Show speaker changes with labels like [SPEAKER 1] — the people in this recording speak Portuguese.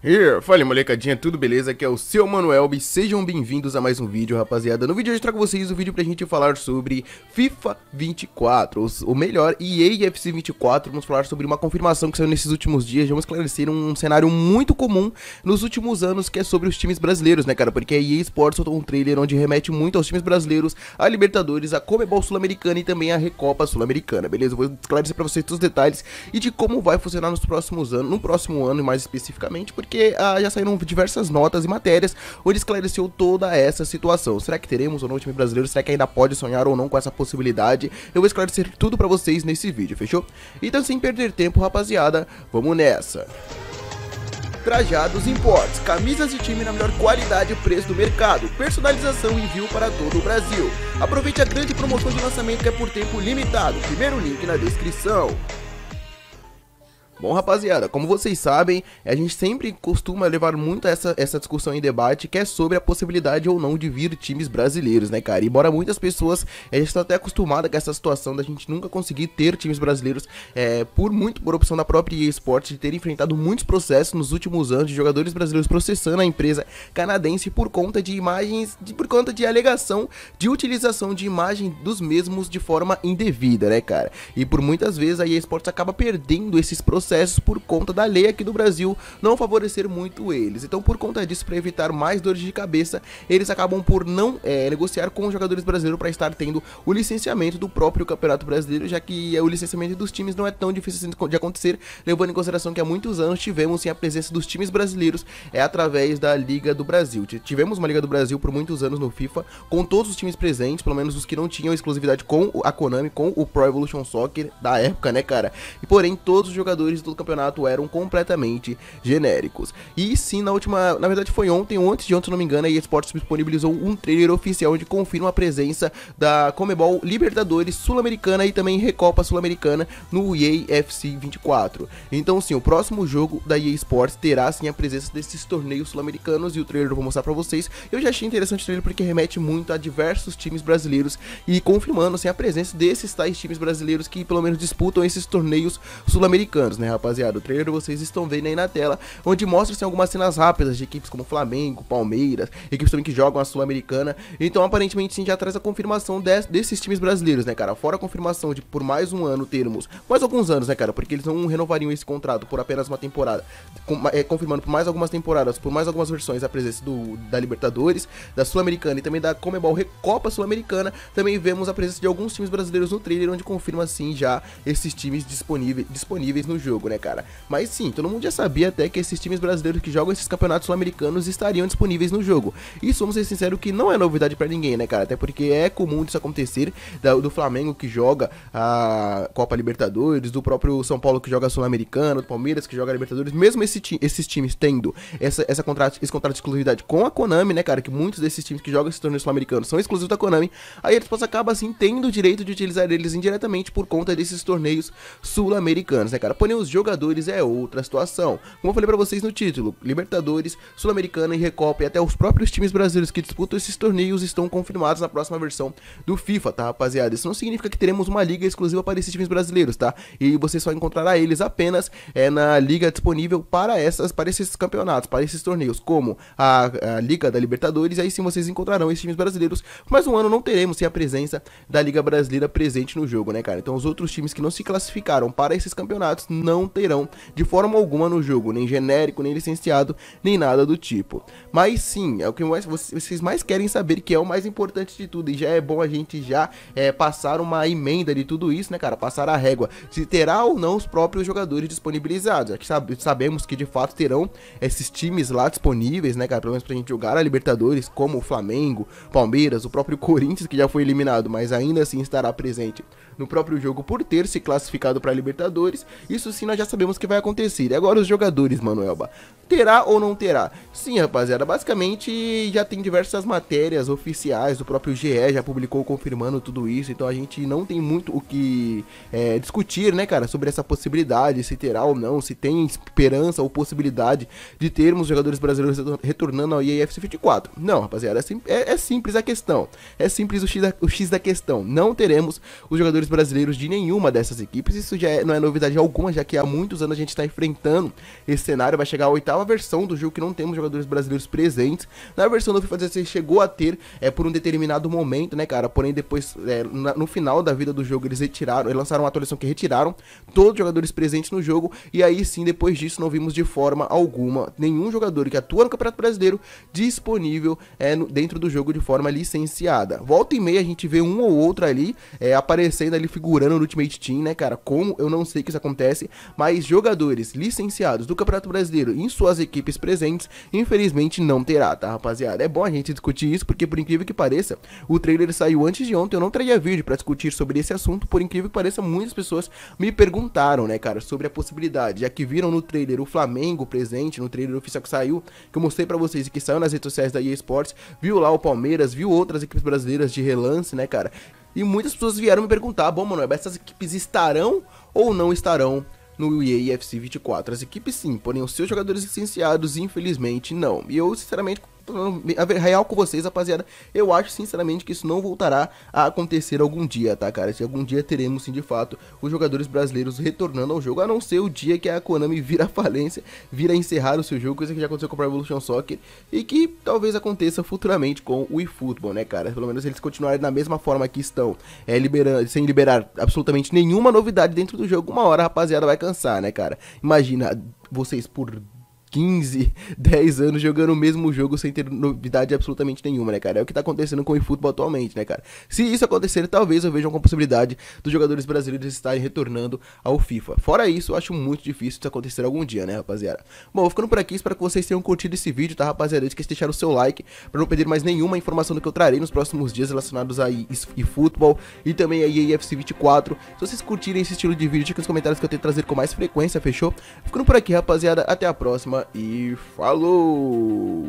[SPEAKER 1] Here, fala molecadinha, tudo beleza? Aqui é o seu Manuel e sejam bem-vindos a mais um vídeo, rapaziada. No vídeo de hoje trago vocês o um vídeo pra gente falar sobre FIFA 24, ou melhor, EA FC 24. Vamos falar sobre uma confirmação que saiu nesses últimos dias. Vamos esclarecer um cenário muito comum nos últimos anos, que é sobre os times brasileiros, né, cara? Porque a EA Sports soltou um trailer onde remete muito aos times brasileiros, a Libertadores, a Comebol Sul-Americana e também a Recopa Sul-Americana, beleza? vou esclarecer pra vocês todos os detalhes e de como vai funcionar nos próximos anos, no próximo ano mais especificamente, porque porque ah, já saíram diversas notas e matérias onde esclareceu toda essa situação. Será que teremos ou não o time brasileiro? Será que ainda pode sonhar ou não com essa possibilidade? Eu vou esclarecer tudo pra vocês nesse vídeo, fechou? Então, sem perder tempo, rapaziada, vamos nessa! Trajados Imports, camisas de time na melhor qualidade e preço do mercado, personalização e envio para todo o Brasil. Aproveite a grande promoção de lançamento que é por tempo limitado, primeiro link na descrição. Bom, rapaziada, como vocês sabem, a gente sempre costuma levar muito essa, essa discussão em debate, que é sobre a possibilidade ou não de vir times brasileiros, né, cara? embora muitas pessoas estejam estão tá até acostumadas com essa situação da gente nunca conseguir ter times brasileiros, é, por muito por opção da própria eSports, de ter enfrentado muitos processos nos últimos anos de jogadores brasileiros processando a empresa canadense por conta de imagens, de, por conta de alegação de utilização de imagem dos mesmos de forma indevida, né, cara? E por muitas vezes a eSports acaba perdendo esses processos processos por conta da lei aqui do Brasil não favorecer muito eles. Então, por conta disso, para evitar mais dores de cabeça, eles acabam por não é, negociar com os jogadores brasileiros para estar tendo o licenciamento do próprio Campeonato Brasileiro, já que é, o licenciamento dos times não é tão difícil assim de acontecer, levando em consideração que há muitos anos tivemos sim, a presença dos times brasileiros é através da Liga do Brasil. Tivemos uma Liga do Brasil por muitos anos no FIFA, com todos os times presentes, pelo menos os que não tinham exclusividade com a Konami, com o Pro Evolution Soccer da época, né, cara? E porém, todos os jogadores do de todo o campeonato eram completamente genéricos. E sim, na última, na verdade foi ontem, ou antes de ontem, se não me engano, a Sports disponibilizou um trailer oficial onde confirma a presença da Comebol Libertadores Sul-Americana e também Recopa Sul-Americana no EA FC 24. Então sim, o próximo jogo da EA Sports terá sim a presença desses torneios sul-americanos e o trailer eu vou mostrar para vocês. Eu já achei interessante o trailer porque remete muito a diversos times brasileiros e confirmando assim a presença desses tais times brasileiros que pelo menos disputam esses torneios sul-americanos, né? Né, rapaziada? O trailer vocês estão vendo aí na tela, onde mostra assim, algumas cenas rápidas de equipes como Flamengo, Palmeiras, equipes também que jogam a Sul-Americana. Então, aparentemente, sim, já traz a confirmação desses times brasileiros, né, cara? Fora a confirmação de por mais um ano termos, mais alguns anos, né, cara? Porque eles não renovariam esse contrato por apenas uma temporada, com, é, confirmando por mais algumas temporadas, por mais algumas versões, a presença do, da Libertadores, da Sul-Americana e também da Comebol Recopa Sul-Americana. Também vemos a presença de alguns times brasileiros no trailer, onde confirma, sim, já esses times disponíveis, disponíveis no jogo jogo, né, cara? Mas sim, todo mundo já sabia até que esses times brasileiros que jogam esses campeonatos sul-americanos estariam disponíveis no jogo. E somos ser sinceros que não é novidade para ninguém, né, cara? Até porque é comum isso acontecer do Flamengo que joga a Copa Libertadores, do próprio São Paulo que joga Sul-Americano, do Palmeiras que joga Libertadores, mesmo esse ti esses times tendo essa, essa contrato, esse contrato de exclusividade com a Konami, né, cara? Que muitos desses times que jogam esse torneio sul-americano são exclusivos da Konami, aí eles possam acabar assim tendo o direito de utilizar eles indiretamente por conta desses torneios sul-americanos, né, cara? Porém, os jogadores é outra situação. Como eu falei para vocês no título, Libertadores, Sul-Americana e Recopa e até os próprios times brasileiros que disputam esses torneios estão confirmados na próxima versão do FIFA, tá rapaziada? Isso não significa que teremos uma liga exclusiva para esses times brasileiros, tá? E você só encontrará eles apenas é, na liga disponível para, essas, para esses campeonatos, para esses torneios, como a, a Liga da Libertadores, aí sim vocês encontrarão esses times brasileiros, mas um ano não teremos sem a presença da Liga Brasileira presente no jogo, né, cara? Então os outros times que não se classificaram para esses campeonatos não terão de forma alguma no jogo, nem genérico, nem licenciado, nem nada do tipo. Mas sim, é o que mais, vocês mais querem saber, que é o mais importante de tudo, e já é bom a gente já é, passar uma emenda de tudo isso, né, cara? Passar a régua, se terá ou não os próprios jogadores disponibilizados. Aqui sabe, sabemos que de fato terão esses times lá disponíveis, né, cara? Pelo menos pra gente jogar a Libertadores, como o Flamengo, Palmeiras, o próprio Corinthians, que já foi eliminado, mas ainda assim estará presente no próprio jogo por ter se classificado para Libertadores. Isso assim nós já sabemos o que vai acontecer. E agora os jogadores, Manoelba. Terá ou não terá? Sim, rapaziada, basicamente já tem diversas matérias oficiais, o próprio GE já publicou confirmando tudo isso, então a gente não tem muito o que é, discutir, né, cara, sobre essa possibilidade, se terá ou não, se tem esperança ou possibilidade de termos jogadores brasileiros retornando ao IAFC 24. Não, rapaziada, é, sim, é, é simples a questão, é simples o X, da, o X da questão, não teremos os jogadores brasileiros de nenhuma dessas equipes, isso já é, não é novidade alguma, já que há muitos anos a gente está enfrentando esse cenário. Vai chegar a oitava versão do jogo que não temos jogadores brasileiros presentes. Na versão do FIFA 16 chegou a ter é, por um determinado momento, né, cara? Porém, depois, é, na, no final da vida do jogo, eles retiraram, eles lançaram uma atualização que retiraram todos os jogadores presentes no jogo. E aí sim, depois disso, não vimos de forma alguma nenhum jogador que atua no Campeonato Brasileiro disponível é, no, dentro do jogo de forma licenciada. Volta e meia a gente vê um ou outro ali é, aparecendo ali, figurando no Ultimate Team, né, cara? Como eu não sei que isso acontece, mas jogadores licenciados do Campeonato Brasileiro em suas equipes presentes, infelizmente não terá, tá rapaziada? É bom a gente discutir isso porque por incrível que pareça, o trailer saiu antes de ontem, eu não traria vídeo para discutir sobre esse assunto, por incrível que pareça, muitas pessoas me perguntaram, né, cara, sobre a possibilidade, já que viram no trailer o Flamengo presente, no trailer oficial que saiu, que eu mostrei para vocês e que saiu nas redes sociais da EA Sports, viu lá o Palmeiras, viu outras equipes brasileiras de relance, né, cara? E muitas pessoas vieram me perguntar, bom, mano, essas equipes estarão ou não estarão no EA FC 24. As equipes sim, porém os seus jogadores licenciados, infelizmente, não. E eu, sinceramente, real com vocês, rapaziada. Eu acho, sinceramente, que isso não voltará a acontecer algum dia, tá, cara? Se algum dia teremos, sim, de fato, os jogadores brasileiros retornando ao jogo, a não ser o dia que a Konami vira falência, vira encerrar o seu jogo, coisa que já aconteceu com o Pro Evolution Soccer e que talvez aconteça futuramente com o eFootball, né, cara? Pelo menos eles continuarem da mesma forma que estão, é, liberando, sem liberar absolutamente nenhuma novidade dentro do jogo, uma hora rapaziada vai cansar, né, cara? Imagina vocês por 15, 10 anos jogando o mesmo jogo sem ter novidade absolutamente nenhuma, né, cara? É o que tá acontecendo com o eFootball atualmente, né, cara? Se isso acontecer, talvez eu veja uma possibilidade dos jogadores brasileiros estarem retornando ao FIFA. Fora isso, eu acho muito difícil isso acontecer algum dia, né, rapaziada? Bom, vou ficando por aqui, espero que vocês tenham curtido esse vídeo, tá, rapaziada? Não esqueça de deixar o seu like pra não perder mais nenhuma informação do que eu trarei nos próximos dias relacionados a eFootball e também a EAFC 24. Se vocês curtirem esse estilo de vídeo, deixa aqui nos comentários que eu tento trazer com mais frequência, fechou? Ficando por aqui, rapaziada, até a próxima e falou!